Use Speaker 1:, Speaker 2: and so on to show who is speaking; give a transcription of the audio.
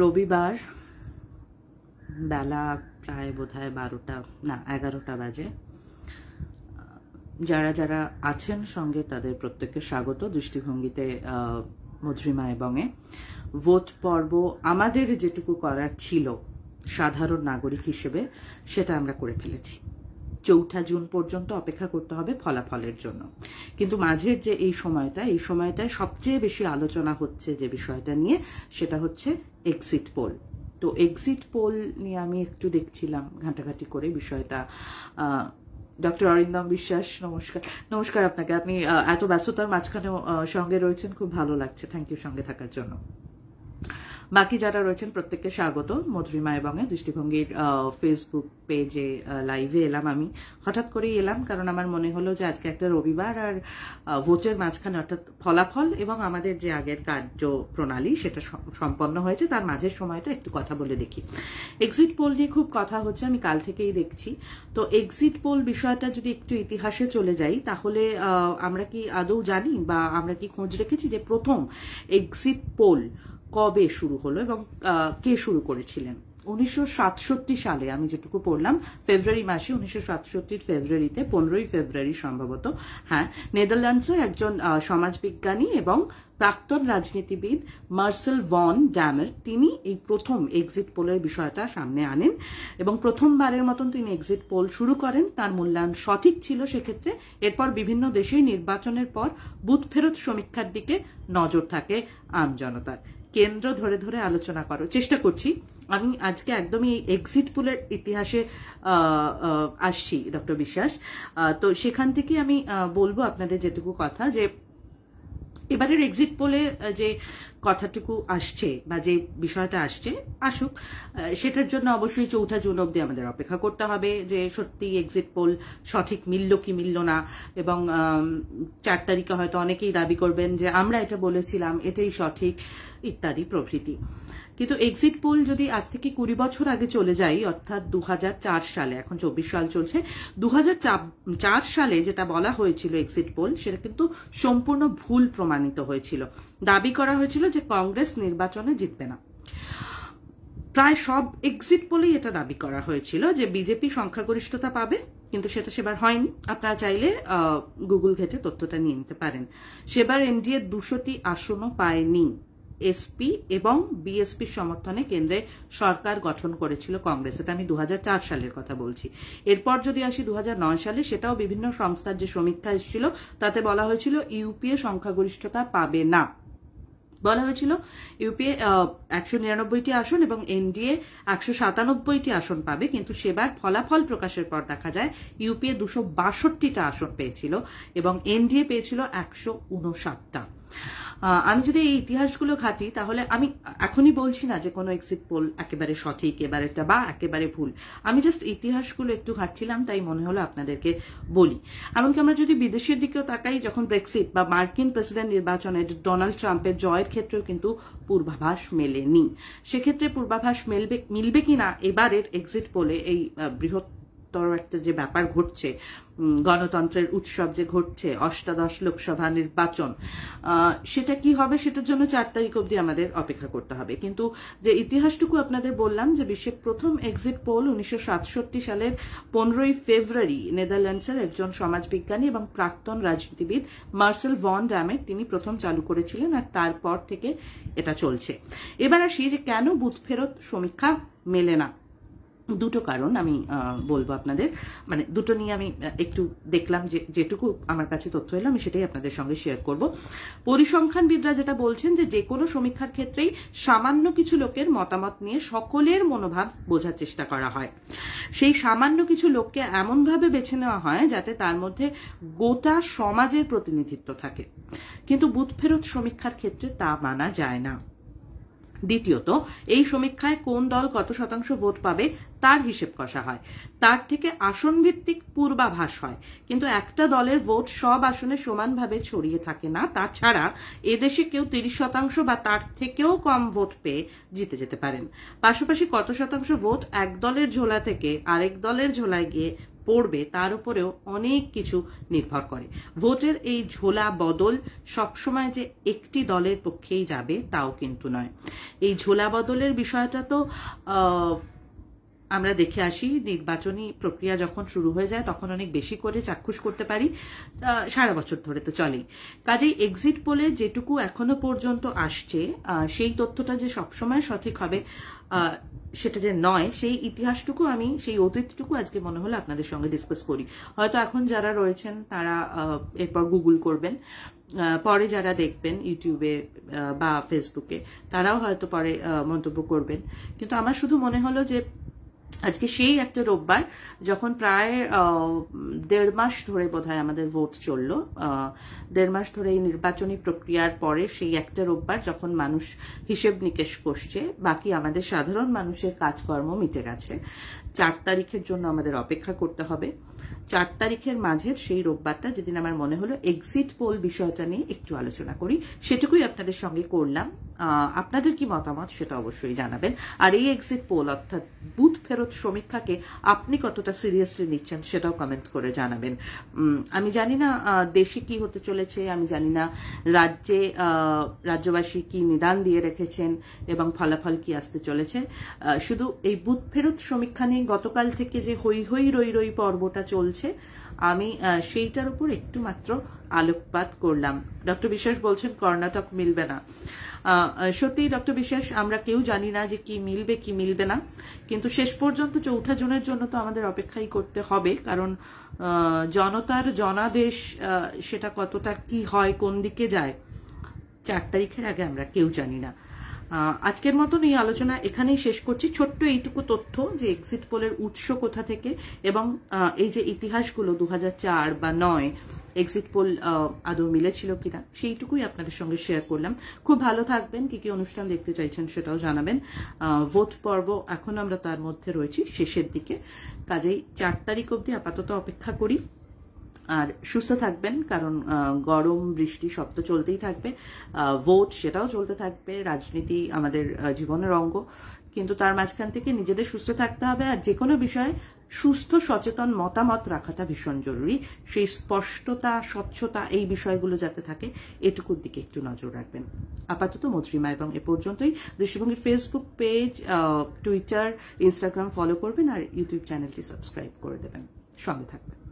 Speaker 1: রবিবার বেলা প্রায় বোধ হয় বারোটা না এগারোটা বাজে যারা যারা আছেন সঙ্গে তাদের প্রত্যেককে স্বাগত দৃষ্টিভঙ্গিতে মধুরিমা এ ভোট পর্ব আমাদের যেটুকু করার ছিল সাধারণ নাগরিক হিসেবে সেটা আমরা করে ফেলেছি চৌঠা জুন পর্যন্ত অপেক্ষা করতে হবে ফলাফলের জন্য কিন্তু মাঝের যে এই সময়টা এই সময়টায় সবচেয়ে বেশি আলোচনা হচ্ছে যে বিষয়টা নিয়ে সেটা হচ্ছে এক্সিট পোল তো এক্সিট পোল নিয়ে আমি একটু দেখছিলাম ঘাঁটাঘাঁটি করে বিষয়টা ডক্টর অরিন্দম বিশ্বাস নমস্কার নমস্কার আপনাকে আপনি এত ব্যস্ততার মাঝখানেও সঙ্গে রয়েছেন খুব ভালো লাগছে থ্যাংক ইউ সঙ্গে থাকার জন্য বাকি যারা রয়েছেন প্রত্যেককে স্বাগত মধুরিমা এবং দৃষ্টিভঙ্গির ফেসবুক পেজে লাইভে এলাম আমি হঠাৎ করেই এলাম কারণ আমার মনে হলো যে আজকে একটা রবিবার আর ভোটের মাঝখানে অর্থাৎ ফলাফল এবং আমাদের যে আগের কার্য প্রণালী সেটা সম্পন্ন হয়েছে তার মাঝের সময়টা একটু কথা বলে দেখি এক্সিট পোল নিয়ে খুব কথা হচ্ছে আমি কাল থেকেই দেখছি তো এক্সিট পোল বিষয়টা যদি একটু ইতিহাসে চলে যাই তাহলে আমরা কি আদৌ জানি বা আমরা কি খোঁজ রেখেছি যে প্রথম এক্সিট পোল কবে শুরু হলো এবং কে শুরু করেছিলেন উনিশশো সালে আমি যেটুকু পড়লাম ফেব্রুয়ারি মাসে উনিশশো ফেব্রুয়ারিতে পনেরোই ফেব্রুয়ারি সম্ভবত হ্যাঁ নেদারল্যান্ডসে একজন সমাজবিজ্ঞানী এবং প্রাক্তন রাজনীতিবিদ মার্সেল ভন ড্যামের তিনি এই প্রথম এক্সিট পোলের বিষয়টা সামনে আনেন এবং প্রথমবারের মতন তিনি এক্সিট পোল শুরু করেন তার মূল্যায়ন সঠিক ছিল সেক্ষেত্রে এরপর বিভিন্ন দেশেই নির্বাচনের পর বুথ ফেরত সমীক্ষার দিকে নজর থাকে আমজনতার কেন্দ্র ধরে ধরে আলোচনা করো চেষ্টা করছি আমি আজকে একদমই এই এক্সিট পুলের ইতিহাসে আসছি ডক্টর বিশ্বাস তো সেখান থেকে আমি বলবো আপনাদের যেটুকু কথা যে এবারের এক্সিট পোলে যে কথাটুকু আসছে বা যে বিষয়টা আসছে আসুক সেটার জন্য অবশ্যই চৌঠা জুন অব্দি আমাদের অপেক্ষা করতে হবে যে সত্যি এক্সিট পোল সঠিক মিলল কি মিলল না এবং চার তারিখে হয়তো অনেকেই দাবি করবেন যে আমরা এটা বলেছিলাম এটাই সঠিক ইত্যাদি প্রভৃতি কিন্তু এক্সিট পোল যদি আজ থেকে কুড়ি বছর আগে চলে যাই অর্থাৎ দু সালে এখন চব্বিশ সাল চলছে দু সালে যেটা বলা হয়েছিল এক্সিট পোল সেটা কিন্তু সম্পূর্ণ ভুল প্রমাণিত হয়েছিল দাবি করা হয়েছিল যে কংগ্রেস নির্বাচনে জিতবে না প্রায় সব এক্সিট পোলেই এটা দাবি করা হয়েছিল যে বিজেপি সংখ্যাগরিষ্ঠতা পাবে কিন্তু সেটা সেবার হয়নি আপনারা চাইলে গুগল ঘেটে তথ্যটা নিয়ে নিতে পারেন সেবার এনডিএ দুশোটি আসনও পায়নি এসপি এবং বিএসপির সমর্থনে কেন্দ্রে সরকার গঠন করেছিল কংগ্রেস এটা আমি দু সালের কথা বলছি এরপর যদি আসি দু সালে সেটাও বিভিন্ন সংস্থার যে সমীক্ষা এসেছিল তাতে বলা হয়েছিল ইউপিএ সংখ্যাগরিষ্ঠতা পাবে না বলা হয়েছিল ইউপিএ একশো নিরানব্বইটি আসন এবং এনডিএ একশো সাতানব্বইটি আসন পাবে কিন্তু সেবার ফলাফল প্রকাশের পর দেখা যায় ইউপিএ দুশো বাষট্টিটা আসন পেয়েছিল এবং এনডিএ পেয়েছিল একশো উনষাটটা আমি যদি এই ইতিহাসগুলো খাটি তাহলে আমি এখনই বলছি না যে কোনো এক্সিট পোল একেবারে সঠিক এবারেটা বা একেবারে ভুল আমি জাস্ট ইতিহাসগুলো একটু ঘাটছিলাম তাই মনে হলো আপনাদেরকে বলি এমনকি আমরা যদি বিদেশের দিকেও তাকাই যখন ব্রেক্সিট বা মার্কিন প্রেসিডেন্ট নির্বাচনে ডোনাল্ড ট্রাম্পের জয়ের ক্ষেত্রেও কিন্তু পূর্বাভাস মেলেনি সেক্ষেত্রে পূর্বাভাস মেলবে মিলবে কিনা এবারের এক্সিট পোলে এই বৃহৎ বৃহত্তর একটা যে ব্যাপার ঘটছে গণতন্ত্রের উৎসব যে ঘটছে অষ্টাদশ লোকসভা নির্বাচন সেটা কি হবে সেটার জন্য চার তারিখ অবধি আমাদের অপেক্ষা করতে হবে কিন্তু যে ইতিহাসটুকু আপনাদের বললাম যে বিশ্বের প্রথম এক্সিট পোল উনিশশো সালের পনেরোই ফেব্রুয়ারি নেদারল্যান্ডসের একজন সমাজবিজ্ঞানী এবং প্রাক্তন রাজনীতিবিদ মার্সেল ভন ড্যামে তিনি প্রথম চালু করেছিলেন আর তারপর থেকে এটা চলছে এবার আসি যে কেন বুথ ফেরত সমীক্ষা মেলে না দুটো কারণ আমি বলবো আপনাদের মানে দুটো নিয়ে আমি একটু দেখলাম যে যেটুকু আমার কাছে তথ্য এলো আমি সেটাই আপনাদের সঙ্গে শেয়ার করব পরিসংখ্যানবিদরা যেটা বলছেন যে যে কোনো সমীক্ষার ক্ষেত্রেই সামান্য কিছু লোকের মতামত নিয়ে সকলের মনোভাব বোঝার চেষ্টা করা হয় সেই সামান্য কিছু লোককে এমনভাবে বেছে নেওয়া হয় যাতে তার মধ্যে গোটা সমাজের প্রতিনিধিত্ব থাকে কিন্তু বুথ ফেরত সমীক্ষার ক্ষেত্রে তা মানা যায় না দ্বিতীয়ত এই সমীক্ষায় কোন দল কত শতাংশ ভোট পাবে তার হিসেব কষা হয় তার থেকে আসন ভিত্তিক পূর্বাভাস হয় কিন্তু একটা দলের ভোট সব আসনে সমানভাবে ছড়িয়ে থাকে না তাছাড়া এদেশে কেউ তিরিশ শতাংশ বা তার থেকেও কম ভোট পেয়ে জিতে যেতে পারেন পাশাপাশি কত শতাংশ ভোট এক দলের ঝোলা থেকে আরেক দলের ঝোলায় গিয়ে পড়বে তার উপরেও অনেক কিছু নির্ভর করে ভোটের এই ঝোলা বদল সবসময় যে একটি দলের পক্ষেই যাবে তাও কিন্তু নয় এই ঝোলা বদলের বিষয়টা তো আমরা দেখে আসি নির্বাচনী প্রক্রিয়া যখন শুরু হয়ে যায় তখন অনেক বেশি করে চাক্ষুষ করতে পারি সারা বছর ধরে তো চলেই কাজেই এক্সিট পোলে যেটুকু এখনো পর্যন্ত আসছে সেই তথ্যটা যে সবসময় সঠিক হবে সেটা যে নয় সেই ইতিহাসটুকু আমি সেই অতীতটুকু আজকে মনে হলো আপনাদের সঙ্গে ডিসকাস করি হয়তো এখন যারা রয়েছেন তারা এরপর গুগল করবেন পরে যারা দেখবেন ইউটিউবে বা ফেসবুকে তারাও হয়তো পরে মন্তব্য করবেন কিন্তু আমার শুধু মনে হলো যে আজকে সেই একটা রোববার যখন প্রায় দেড় মাস ধরে বোধহয় আমাদের ভোট চলল দেড় মাস ধরে এই নির্বাচনী প্রক্রিয়ার পরে সেই একটা রোববার যখন মানুষ হিসেব নিকেশ করছে বাকি আমাদের সাধারণ মানুষের কাজকর্ম মিটে গেছে চার তারিখের জন্য আমাদের অপেক্ষা করতে হবে চার তারিখের মাঝের সেই রোববারটা যেদিন আমার মনে হলো এক্সিট পোল বিষয়টা নিয়ে একটু আলোচনা করি সেটুকুই আপনাদের সঙ্গে করলাম আপনাদের কি মতামত সেটা অবশ্যই জানাবেন আর এই এক্সিট পোল অর্থাৎ বুথ ফেরত সমীক্ষাকে আপনি কতটা সিরিয়াসলি নিচ্ছেন সেটাও কমেন্ট করে জানাবেন আমি জানি না দেশে কি হতে চলেছে আমি জানি না রাজ্যে রাজ্যবাসী কি নিদান দিয়ে রেখেছেন এবং ফলাফল কি আসতে চলেছে শুধু এই বুথ ফেরত সমীক্ষা নিয়ে গতকাল থেকে যে হই হই রই রই পর্বটা চলছে চলছে আমি সেইটার উপর একটু মাত্র আলোকপাত করলাম ডক্টর বিশ্বাস বলছেন কর্ণাটক মিলবে না সত্যি ডক্টর বিশ্বাস আমরা কেউ জানি না যে কি মিলবে কি মিলবে না কিন্তু শেষ পর্যন্ত চৌঠা জুনের জন্য তো আমাদের অপেক্ষাই করতে হবে কারণ জনতার জনাদেশ সেটা কতটা কি হয় কোন দিকে যায় চার তারিখের আগে আমরা কেউ জানি না আজকের মতন এই আলোচনা এখানেই শেষ করছি ছোট্ট এইটুকু তথ্য যে এক্সিট পোলের উৎস কোথা থেকে এবং এই যে ইতিহাসগুলো দু বা নয় এক্সিট পোল আদৌ মিলেছিল কিনা সেইটুকুই আপনাদের সঙ্গে শেয়ার করলাম খুব ভালো থাকবেন কি কি অনুষ্ঠান দেখতে চাইছেন সেটাও জানাবেন ভোট পর্ব এখন আমরা তার মধ্যে রয়েছি শেষের দিকে কাজেই চার তারিখ অবধি আপাতত অপেক্ষা করি আর সুস্থ থাকবেন কারণ গরম বৃষ্টি সব তো চলতেই থাকবে ভোট সেটাও চলতে থাকবে রাজনীতি আমাদের জীবনের অঙ্গ কিন্তু তার মাঝখান থেকে নিজেদের সুস্থ থাকতে হবে আর যে কোনো বিষয়ে সুস্থ সচেতন মতামত রাখাটা ভীষণ জরুরি সেই স্পষ্টতা স্বচ্ছতা এই বিষয়গুলো যাতে থাকে এটুকুর দিকে একটু নজর রাখবেন আপাতত মজরিমা এবং এ পর্যন্তই দৃষ্টিভঙ্গির Facebook page Twitter Instagram follow করবেন আর ইউটিউব চ্যানেলটি সাবস্ক্রাইব করে দেবেন সঙ্গে থাকবেন